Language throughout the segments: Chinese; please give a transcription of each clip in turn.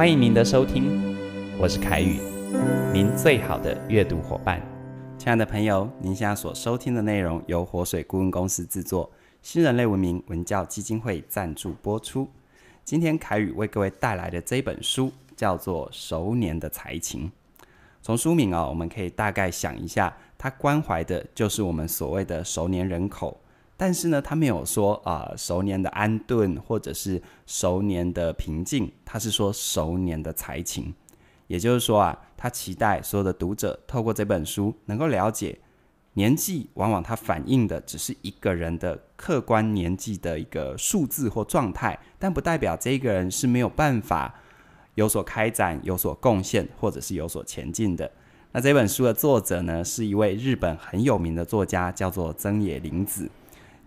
欢迎您的收听，我是凯宇，您最好的阅读伙伴。亲爱的朋友，您现在所收听的内容由活水顾问公司制作，新人类文明文教基金会赞助播出。今天凯宇为各位带来的这本书叫做《熟年的才情》，从书名啊，我们可以大概想一下，它关怀的就是我们所谓的熟年人口。但是呢，他没有说啊，熟年的安顿或者是熟年的平静，他是说熟年的才情。也就是说啊，他期待所有的读者透过这本书能够了解，年纪往往它反映的只是一个人的客观年纪的一个数字或状态，但不代表这个人是没有办法有所开展、有所贡献或者是有所前进的。那这本书的作者呢，是一位日本很有名的作家，叫做曾野林子。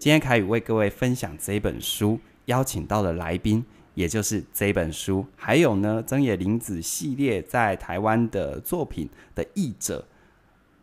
今天凯宇为各位分享这本书，邀请到的来宾，也就是这本书，还有呢曾野林子系列在台湾的作品的译者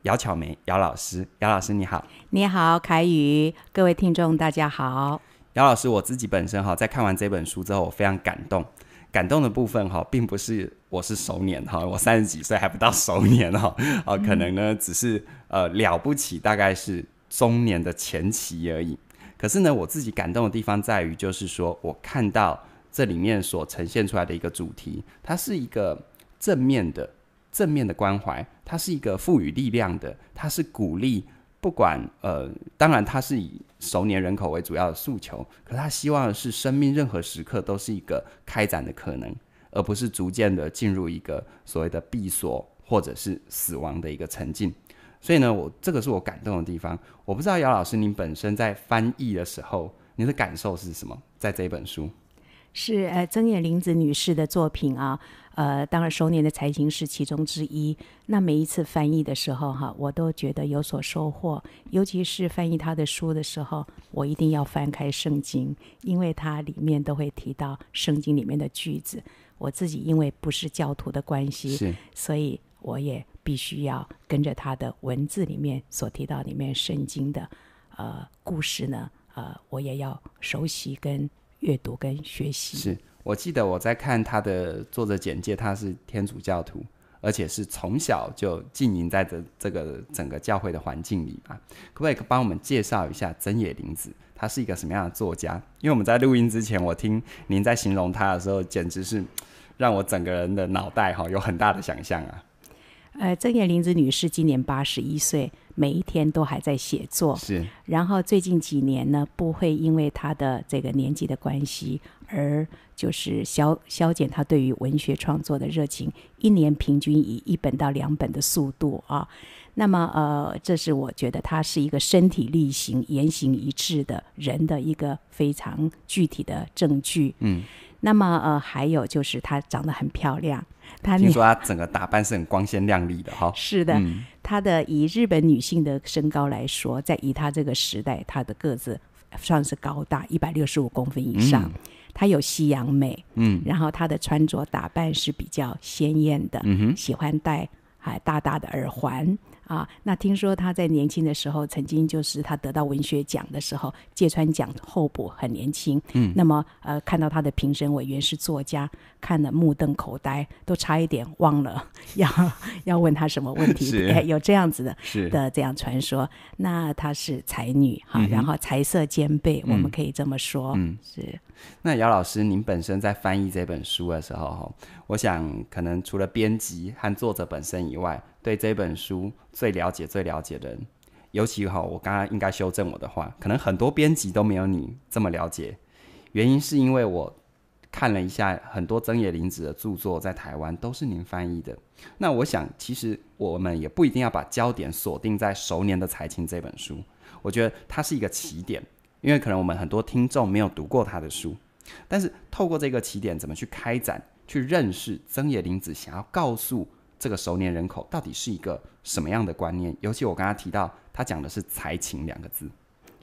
姚巧梅姚老师。姚老师你好，你好凯宇，各位听众大家好。姚老师我自己本身哈，在看完这本书之后，我非常感动。感动的部分哈，并不是我是熟年哈，我三十几岁还不到熟年哈，啊，可能呢只是呃了不起，大概是中年的前期而已。可是呢，我自己感动的地方在于，就是说我看到这里面所呈现出来的一个主题，它是一个正面的、正面的关怀，它是一个赋予力量的，它是鼓励，不管呃，当然它是以熟年人口为主要的诉求，可他希望的是生命任何时刻都是一个开展的可能，而不是逐渐的进入一个所谓的闭锁或者是死亡的一个沉静。所以呢，我这个是我感动的地方。我不知道姚老师，您本身在翻译的时候，您的感受是什么？在这一本书，是呃曾野玲子女士的作品啊。呃，当然《熟年的才经》是其中之一。那每一次翻译的时候哈，我都觉得有所收获。尤其是翻译她的书的时候，我一定要翻开圣经，因为它里面都会提到圣经里面的句子。我自己因为不是教徒的关系，所以。我也必须要跟着他的文字里面所提到里面圣经的呃故事呢，呃，我也要熟悉、跟阅读、跟学习。是我记得我在看他的作者简介，他是天主教徒，而且是从小就浸淫在这这个整个教会的环境里嘛。可不可以帮我们介绍一下真野林子？他是一个什么样的作家？因为我们在录音之前，我听您在形容他的时候，简直是让我整个人的脑袋哈有很大的想象啊。呃，曾野玲子女士今年八十一岁，每一天都还在写作。是。然后最近几年呢，不会因为她的这个年纪的关系而就是消消减她对于文学创作的热情。一年平均以一本到两本的速度啊。那么呃，这是我觉得她是一个身体力行、言行一致的人的一个非常具体的证据。嗯。那么呃，还有就是她长得很漂亮，听说她整个打扮是很光鲜亮丽的哈。是的，她的以日本女性的身高来说，在以她这个时代，她的个子算是高大，一百六十五公分以上。她有西洋美，嗯，然后她的穿着打扮是比较鲜艳的，嗯喜欢戴还大大的耳环。啊，那听说他在年轻的时候，曾经就是他得到文学奖的时候，芥川奖候补，很年轻。嗯，那么呃，看到他的评审委员是作家。看得目瞪口呆，都差一点忘了 要 要问他什么问题，有这样子的是的这样传说，那她是才女哈，然后才色兼备，我们可以这么说，嗯，是。那姚老师，您本身在翻译这本书的时候，哈，我想可能除了编辑和作者本身以外，对这本书最了解、最了解的人，尤其哈，我刚刚应该修正我的话，可能很多编辑都没有你这么了解，原因是因为我。看了一下很多曾野林子的著作，在台湾都是您翻译的。那我想，其实我们也不一定要把焦点锁定在《熟年的才情》这本书，我觉得它是一个起点，因为可能我们很多听众没有读过他的书。但是透过这个起点，怎么去开展、去认识曾野林子想要告诉这个熟年人口到底是一个什么样的观念？尤其我刚刚提到，他讲的是“才情”两个字。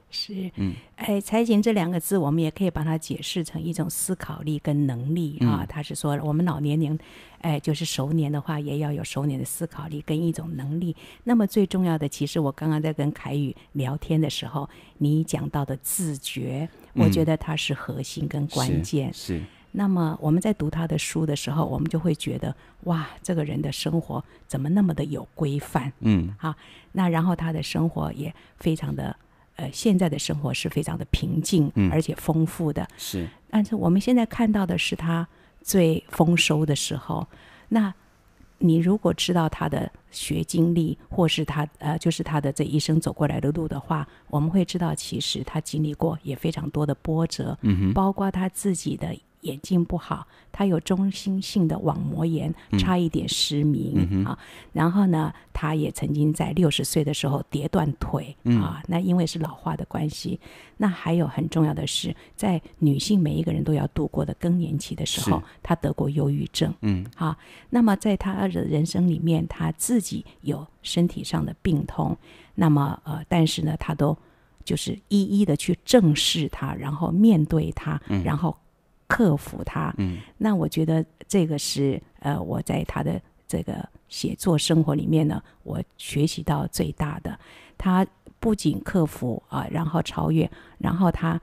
是，嗯，哎，才情这两个字，我们也可以把它解释成一种思考力跟能力啊。他是说，我们老年人，哎，就是熟年的话，也要有熟年的思考力跟一种能力。那么最重要的，其实我刚刚在跟凯宇聊天的时候，你讲到的自觉，我觉得它是核心跟关键。是。那么我们在读他的书的时候，我们就会觉得，哇，这个人的生活怎么那么的有规范？嗯，好，那然后他的生活也非常的。呃，现在的生活是非常的平静，而且丰富的。是，但是我们现在看到的是他最丰收的时候。那，你如果知道他的学经历，或是他呃，就是他的这一生走过来的路的话，我们会知道，其实他经历过也非常多的波折，嗯包括他自己的。眼睛不好，他有中心性的网膜炎，差一点失明啊。然后呢，他也曾经在六十岁的时候跌断腿啊。那因为是老化的关系。那还有很重要的是，在女性每一个人都要度过的更年期的时候，他得过忧郁症。嗯，好。那么在他的人生里面，他自己有身体上的病痛。那么呃，但是呢，他都就是一一的去正视他，然后面对他，然后。克服他，那我觉得这个是呃，我在他的这个写作生活里面呢，我学习到最大的。他不仅克服啊，然后超越，然后他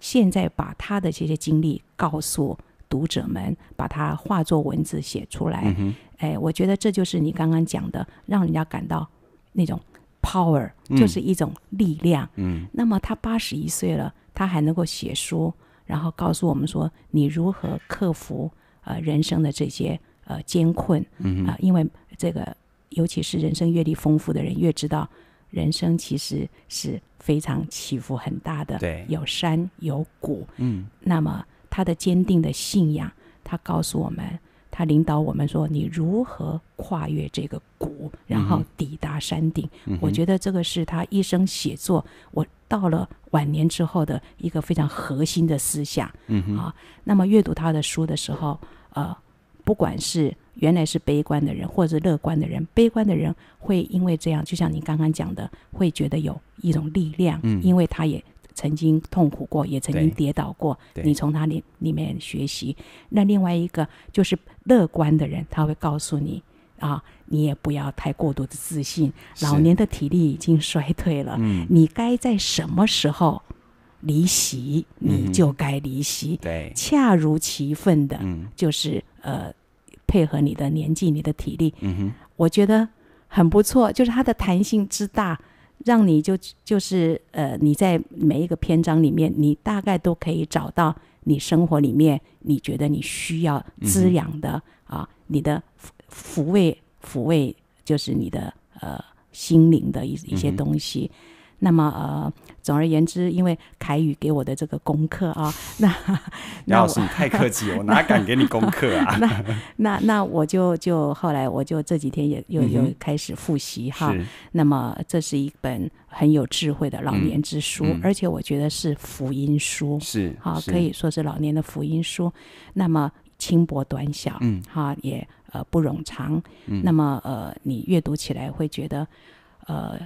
现在把他的这些经历告诉读者们，把它化作文字写出来。哎，我觉得这就是你刚刚讲的，让人家感到那种 power，就是一种力量。嗯，那么他八十一岁了，他还能够写书。然后告诉我们说，你如何克服呃人生的这些呃艰困，啊，因为这个尤其是人生阅历丰富的人，越知道人生其实是非常起伏很大的，对，有山有谷，嗯，那么他的坚定的信仰，他告诉我们。他领导我们说：“你如何跨越这个谷，然后抵达山顶？”我觉得这个是他一生写作，我到了晚年之后的一个非常核心的思想。啊，那么阅读他的书的时候，呃，不管是原来是悲观的人，或者乐观的人，悲观的人会因为这样，就像你刚刚讲的，会觉得有一种力量，因为他也。曾经痛苦过，也曾经跌倒过。你从他里里面学习。那另外一个就是乐观的人，他会告诉你啊，你也不要太过度的自信。老年的体力已经衰退了，你该在什么时候离席，你就该离席。对，恰如其分的，就是呃，配合你的年纪、你的体力。嗯哼，我觉得很不错，就是它的弹性之大。让你就就是呃，你在每一个篇章里面，你大概都可以找到你生活里面你觉得你需要滋养的啊，你的抚慰抚慰就是你的呃心灵的一一些东西。那么呃，总而言之，因为凯宇给我的这个功课啊，那杨 老师你太客气我哪敢给你功课啊？那那那我就就后来我就这几天也又又开始复习哈。那么这是一本很有智慧的老年之书，而且我觉得是福音书，是好可以说是老年的福音书。那么轻薄短小，嗯哈，也呃不冗长。那么呃，你阅读起来会觉得呃。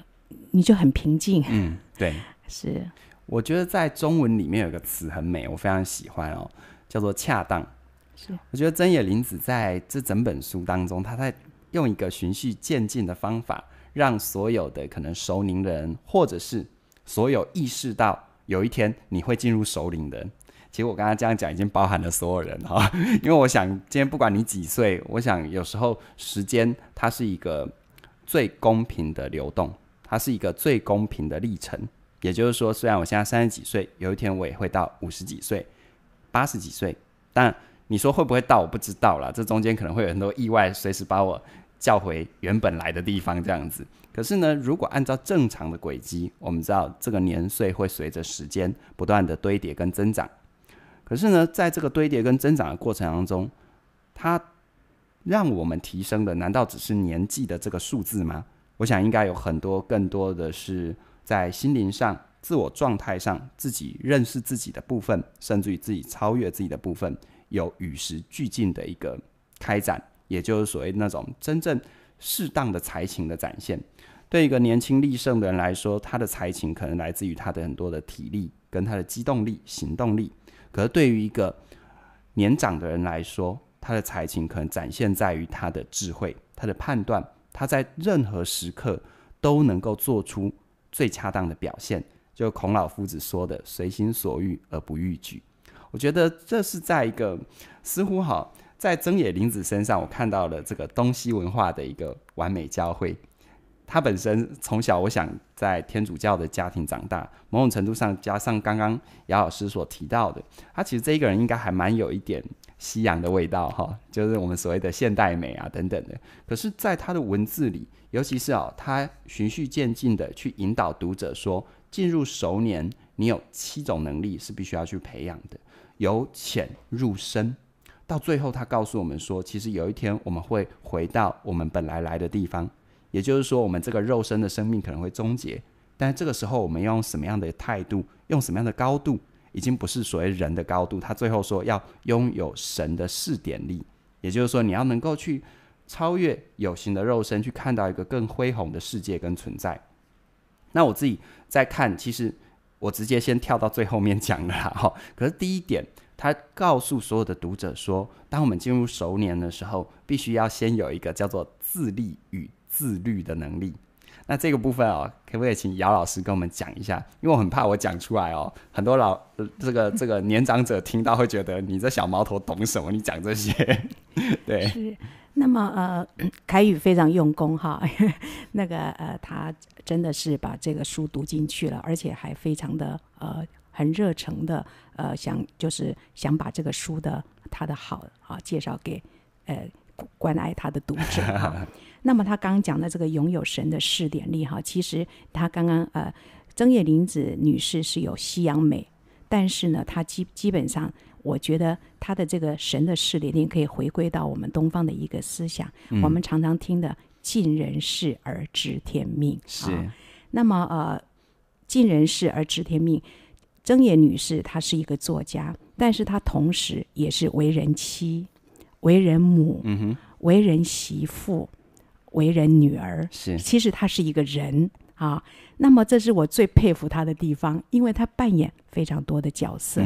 你就很平静。嗯，对，是。我觉得在中文里面有个词很美，我非常喜欢哦，叫做“恰当”。是。我觉得真野林子在这整本书当中，他在用一个循序渐进的方法，让所有的可能熟龄人，或者是所有意识到有一天你会进入熟龄人，其实我刚才这样讲已经包含了所有人哈，因为我想今天不管你几岁，我想有时候时间它是一个最公平的流动。它是一个最公平的历程，也就是说，虽然我现在三十几岁，有一天我也会到五十几岁、八十几岁，但你说会不会到，我不知道啦。这中间可能会有很多意外，随时把我叫回原本来的地方，这样子。可是呢，如果按照正常的轨迹，我们知道这个年岁会随着时间不断的堆叠跟增长。可是呢，在这个堆叠跟增长的过程当中，它让我们提升的难道只是年纪的这个数字吗？我想应该有很多，更多的是在心灵上、自我状态上，自己认识自己的部分，甚至于自己超越自己的部分，有与时俱进的一个开展，也就是所谓那种真正适当的才情的展现。对一个年轻力盛的人来说，他的才情可能来自于他的很多的体力跟他的机动力、行动力；，可是对于一个年长的人来说，他的才情可能展现在于他的智慧、他的判断。他在任何时刻都能够做出最恰当的表现，就孔老夫子说的“随心所欲而不逾矩”。我觉得这是在一个似乎哈，在曾野玲子身上，我看到了这个东西文化的一个完美交汇。他本身从小，我想在天主教的家庭长大，某种程度上加上刚刚姚老师所提到的，他其实这一个人应该还蛮有一点。西洋的味道，哈，就是我们所谓的现代美啊，等等的。可是，在他的文字里，尤其是哦，他循序渐进的去引导读者说，进入熟年，你有七种能力是必须要去培养的，由浅入深，到最后，他告诉我们说，其实有一天我们会回到我们本来来的地方，也就是说，我们这个肉身的生命可能会终结，但这个时候，我们用什么样的态度，用什么样的高度？已经不是所谓人的高度，他最后说要拥有神的视点力，也就是说你要能够去超越有形的肉身，去看到一个更恢宏的世界跟存在。那我自己在看，其实我直接先跳到最后面讲的啦哈。可是第一点，他告诉所有的读者说，当我们进入熟年的时候，必须要先有一个叫做自立与自律的能力。那这个部分哦，可不可以请姚老师跟我们讲一下？因为我很怕我讲出来哦，很多老这个这个年长者听到会觉得你这小毛头懂什么？你讲这些，对。是，那么呃，凯宇非常用功哈，那个呃，他真的是把这个书读进去了，而且还非常的呃很热诚的呃想就是想把这个书的他的好啊介绍给呃关爱他的读者哈。那么他刚刚讲的这个拥有神的试点力哈，其实他刚刚呃，曾野林子女士是有西洋美，但是呢，她基基本上，我觉得她的这个神的试点你可以回归到我们东方的一个思想。我们常常听的“尽人事而知天命”，是。那么呃，尽人事而知天命，曾野女士她是一个作家，但是她同时也是为人妻、为人母、为人媳妇。为人女儿是，其实她是一个人啊。那么，这是我最佩服她的地方，因为她扮演非常多的角色。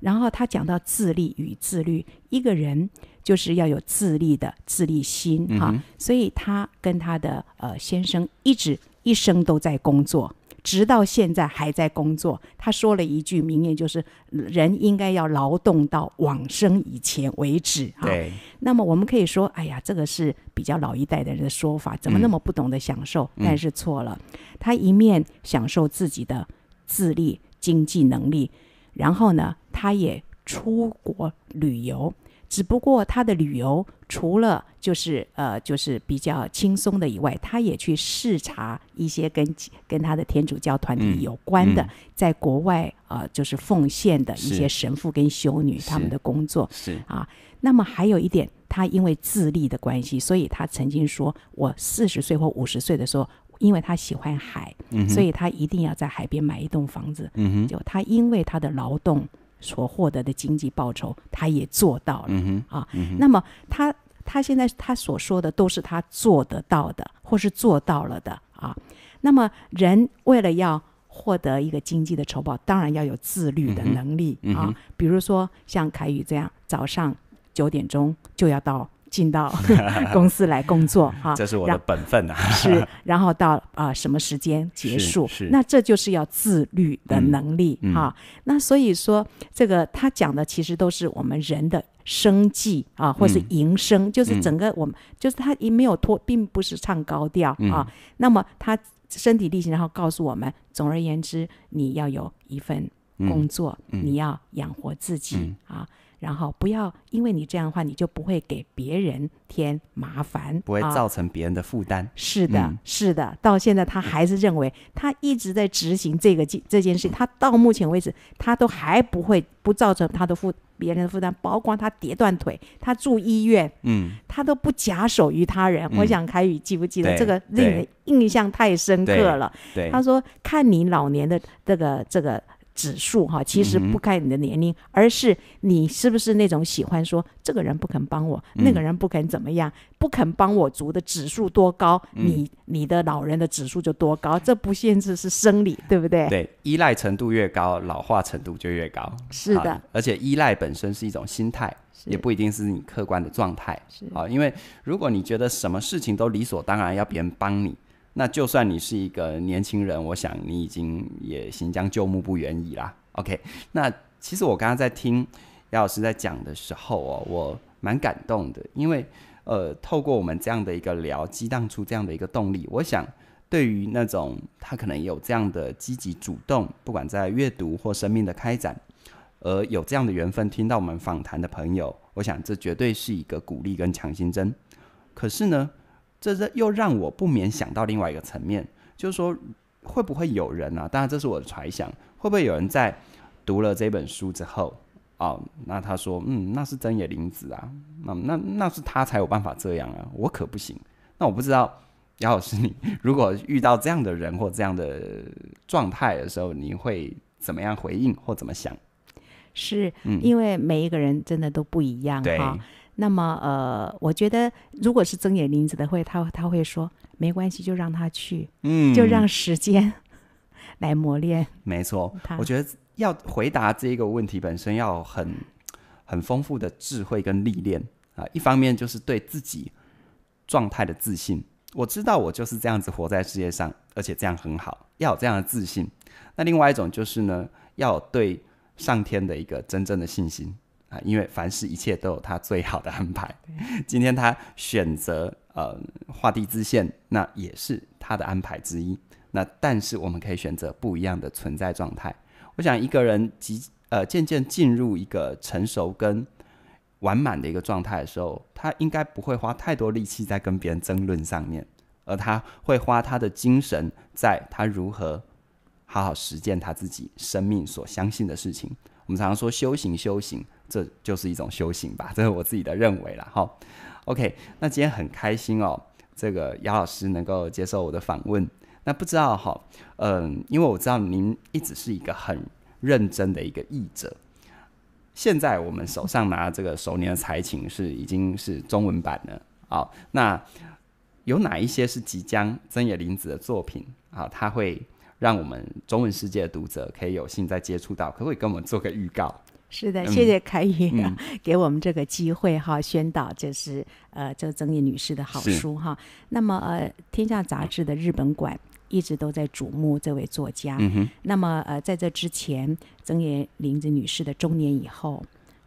然后她讲到自立与自律，一个人就是要有自立的自立心哈。所以，她跟她的呃先生一直一生都在工作。直到现在还在工作。他说了一句名言，就是“人应该要劳动到往生以前为止”。对。那么我们可以说，哎呀，这个是比较老一代的人的说法，怎么那么不懂得享受？但是错了。他一面享受自己的自立经济能力，然后呢，他也出国旅游。只不过他的旅游除了就是呃就是比较轻松的以外，他也去视察一些跟跟他的天主教团体有关的，在国外呃就是奉献的一些神父跟修女他们的工作。是啊，那么还有一点，他因为自立的关系，所以他曾经说，我四十岁或五十岁的时候，因为他喜欢海，所以他一定要在海边买一栋房子。嗯就他因为他的劳动。所获得的经济报酬，他也做到了啊。那么他他现在他所说的都是他做得到的，或是做到了的啊。那么人为了要获得一个经济的酬报，当然要有自律的能力啊。比如说像凯宇这样，早上九点钟就要到。进到 公司来工作哈，这是我的本分呐。是，然后到啊什么时间结束？是是。那这就是要自律的能力哈，那所以说，这个他讲的其实都是我们人的生计啊，或是营生，就是整个我们，就是他也没有托，并不是唱高调啊。那么他身体力行，然后告诉我们：总而言之，你要有一份工作，你要养活自己啊。然后不要因为你这样的话，你就不会给别人添麻烦，不会造成别人的负担。是的，是的。到现在他还是认为他一直在执行这个这件事他到目前为止他都还不会不造成他的负别人的负担，包括他跌断腿，他住医院，嗯，他都不假手于他人。我想凯宇记不记得这个，令人印象太深刻了。对，他说看你老年的这个这个。指数哈，其实不看你的年龄，而是你是不是那种喜欢说这个人不肯帮我，那个人不肯怎么样，不肯帮我足的指数多高，你你的老人的指数就多高。这不限制是生理，对不对？对，依赖程度越高，老化程度就越高。是的，而且依赖本身是一种心态，也不一定是你客观的状态。是啊，因为如果你觉得什么事情都理所当然要别人帮你。那就算你是一个年轻人，我想你已经也行将就木不远矣啦。OK，那其实我刚刚在听杨老师在讲的时候哦，我蛮感动的，因为呃，透过我们这样的一个聊，激荡出这样的一个动力。我想，对于那种他可能有这样的积极主动，不管在阅读或生命的开展，而有这样的缘分听到我们访谈的朋友，我想这绝对是一个鼓励跟强心针。可是呢？这又让我不免想到另外一个层面，就是说，会不会有人呢？当然，这是我的揣想，会不会有人在读了这本书之后，哦，那他说，嗯，那是真野林子啊，那那那是他才有办法这样啊，我可不行。那我不知道，姚老师，你 如果遇到这样的人或这样的状态的时候，你会怎么样回应或怎么想？是，嗯，因为每一个人真的都不一样，对。那么，呃，我觉得，如果是睁眼林子的会，他他会说，没关系，就让他去，嗯，就让时间来磨练。没错，我觉得要回答这一个问题本身要很很丰富的智慧跟历练啊。一方面就是对自己状态的自信，我知道我就是这样子活在世界上，而且这样很好，要有这样的自信。那另外一种就是呢，要对上天的一个真正的信心。啊，因为凡事一切都有他最好的安排。今天他选择呃画地自限，那也是他的安排之一。那但是我们可以选择不一样的存在状态。我想一个人即呃渐渐进入一个成熟跟完满的一个状态的时候，他应该不会花太多力气在跟别人争论上面，而他会花他的精神在他如何好好实践他自己生命所相信的事情。我们常常说修行，修行，这就是一种修行吧，这是我自己的认为了哈。OK，那今天很开心哦，这个姚老师能够接受我的访问。那不知道哈，嗯，因为我知道您一直是一个很认真的一个译者。现在我们手上拿这个《手年的才情》是已经是中文版了，好，那有哪一些是即将曾野林子的作品啊？他会。让我们中文世界的读者可以有幸再接触到，可不可以跟我们做个预告？是的，谢谢凯宇 给我们这个机会哈，宣导就是呃，这个曾毅女士的好书哈。那么，呃，天下杂志的日本馆一直都在瞩目这位作家。那么，呃，在这之前，曾叶林子女士的中年以后。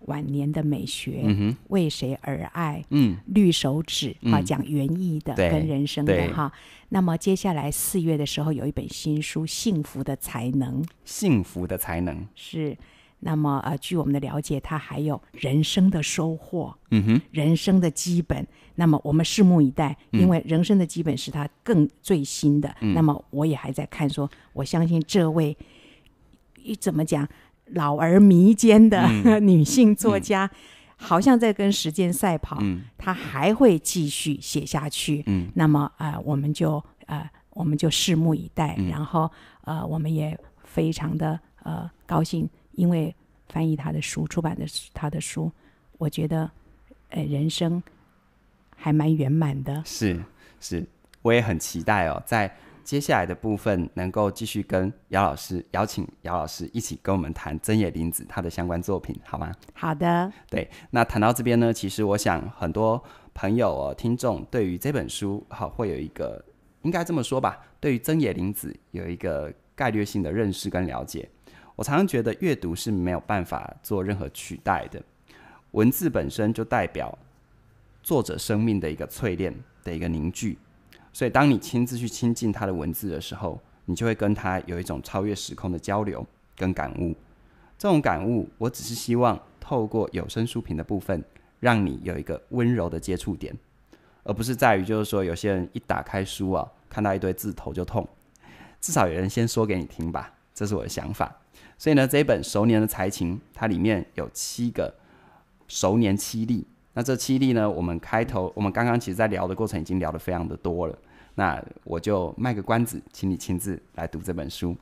晚年的美学，为谁而爱？绿手指啊，讲园艺的跟人生的哈。那么接下来四月的时候有一本新书《幸福的才能》，幸福的才能是。那么呃，据我们的了解，他还有人生的收获，嗯哼，人生的基本。那么我们拭目以待，因为人生的基本是他更最新的。那么我也还在看，说我相信这位，一怎么讲？老而弥坚的 女性作家，好像在跟时间赛跑，她还会继续写下去。嗯，那么啊，我们就啊，我们就拭目以待。然后呃，我们也非常的呃高兴，因为翻译她的书，出版的她的书，我觉得呃人生还蛮圆满的。是是，我也很期待哦，在。接下来的部分能够继续跟姚老师邀请姚老师一起跟我们谈真野林子他的相关作品，好吗？好的。对，那谈到这边呢，其实我想很多朋友哦、听众对于这本书好会有一个应该这么说吧，对于真野林子有一个概略性的认识跟了解。我常常觉得阅读是没有办法做任何取代的，文字本身就代表作者生命的一个淬炼的一个凝聚。所以，当你亲自去亲近他的文字的时候，你就会跟他有一种超越时空的交流跟感悟。这种感悟，我只是希望透过有声书评的部分，让你有一个温柔的接触点，而不是在于就是说，有些人一打开书啊，看到一堆字头就痛。至少有人先说给你听吧，这是我的想法。所以呢，这一本《熟年的才情》，它里面有七个熟年七例。那这七例呢？我们开头，我们刚刚其实，在聊的过程已经聊得非常的多了。那我就卖个关子，请你亲自来读这本书。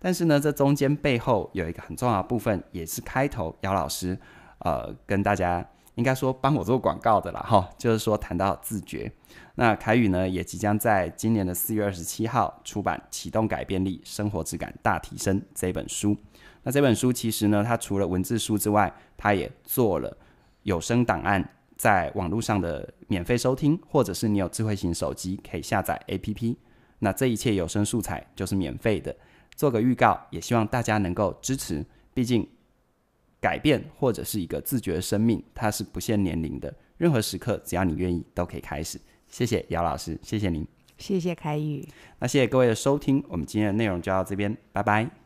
但是呢，这中间背后有一个很重要的部分，也是开头姚老师，呃，跟大家应该说帮我做广告的啦，哈，就是说谈到自觉。那凯宇呢，也即将在今年的四月二十七号出版《启动改变力，生活质感大提升》这本书。那这本书其实呢，它除了文字书之外，它也做了。有声档案在网络上的免费收听，或者是你有智慧型手机可以下载 APP，那这一切有声素材就是免费的。做个预告，也希望大家能够支持，毕竟改变或者是一个自觉的生命，它是不限年龄的，任何时刻只要你愿意都可以开始。谢谢姚老师，谢谢您，谢谢凯宇，那谢谢各位的收听，我们今天的内容就到这边，拜拜。